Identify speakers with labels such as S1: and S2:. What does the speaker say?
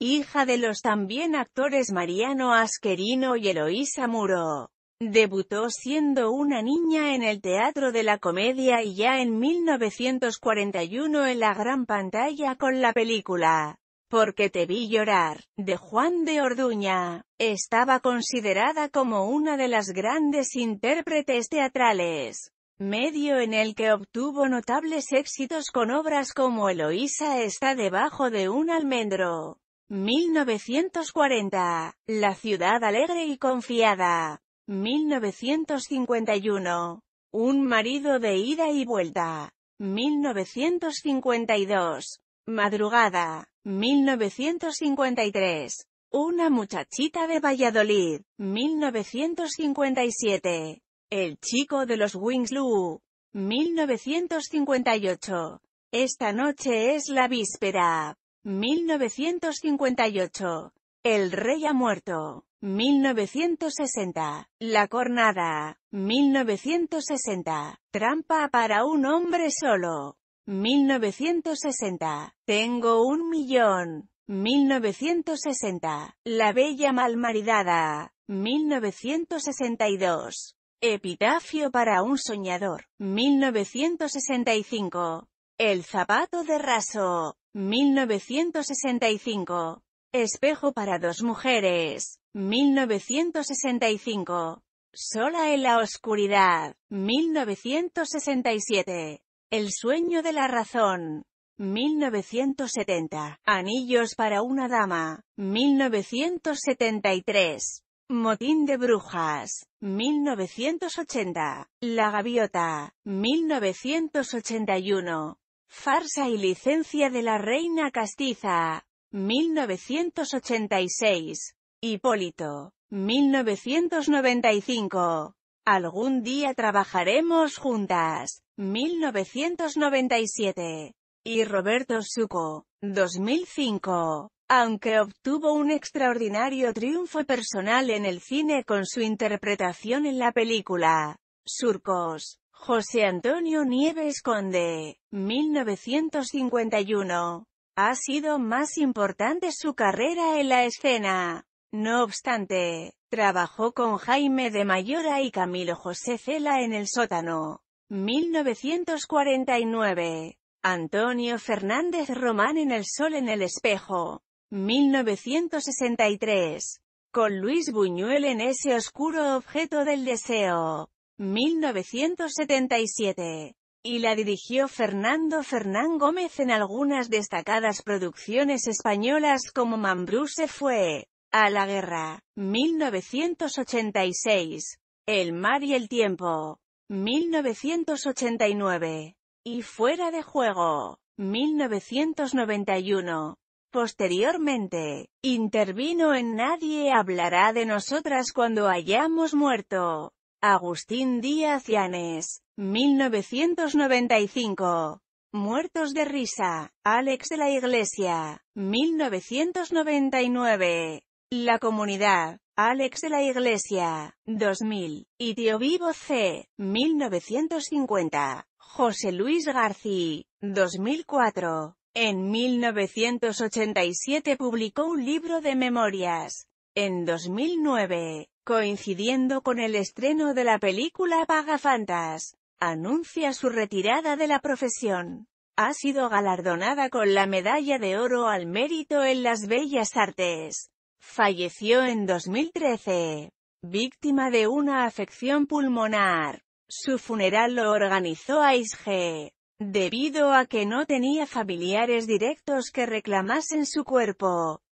S1: hija de los también actores Mariano Asquerino y Eloísa Muro. Debutó siendo una niña en el Teatro de la Comedia y ya en 1941 en la gran pantalla con la película Porque te vi llorar, de Juan de Orduña. Estaba considerada como una de las grandes intérpretes teatrales, medio en el que obtuvo notables éxitos con obras como Eloísa está debajo de un almendro, 1940. La ciudad alegre y confiada. 1951. Un marido de ida y vuelta. 1952. Madrugada. 1953. Una muchachita de Valladolid. 1957. El chico de los Wingslou. 1958. Esta noche es la víspera. 1958. El rey ha muerto. 1960. La cornada. 1960. Trampa para un hombre solo. 1960. Tengo un millón. 1960. La bella malmaridada. 1962. Epitafio para un soñador. 1965. El zapato de raso. 1965. Espejo para dos mujeres, 1965. Sola en la oscuridad, 1967. El sueño de la razón, 1970. Anillos para una dama, 1973. Motín de brujas, 1980. La gaviota, 1981. Farsa y licencia de la Reina Castiza. 1986. Hipólito. 1995. Algún día trabajaremos juntas. 1997. Y Roberto Suco. 2005. Aunque obtuvo un extraordinario triunfo personal en el cine con su interpretación en la película Surcos, José Antonio Nieves Conde, 1951. Ha sido más importante su carrera en la escena. No obstante, trabajó con Jaime de Mayora y Camilo José Cela en El Sótano, 1949. Antonio Fernández Román en El Sol en el Espejo, 1963. Con Luis Buñuel en Ese Oscuro Objeto del Deseo, 1977 y la dirigió Fernando Fernán Gómez en algunas destacadas producciones españolas como Mambrú se fue a la guerra, 1986, El mar y el tiempo, 1989, y Fuera de juego, 1991. Posteriormente, intervino en Nadie hablará de nosotras cuando hayamos muerto, Agustín Díaz Llanes, 1995. Muertos de risa, Alex de la Iglesia, 1999. La Comunidad, Alex de la Iglesia, 2000. Y Tío Vivo C, 1950. José Luis García, 2004. En 1987 publicó un libro de memorias. En 2009, coincidiendo con el estreno de la película Fantas, Anuncia su retirada de la profesión. Ha sido galardonada con la Medalla de Oro al Mérito en las Bellas Artes. Falleció en 2013, víctima de una afección pulmonar. Su funeral lo organizó AISG, debido a que no tenía familiares directos que reclamasen su cuerpo.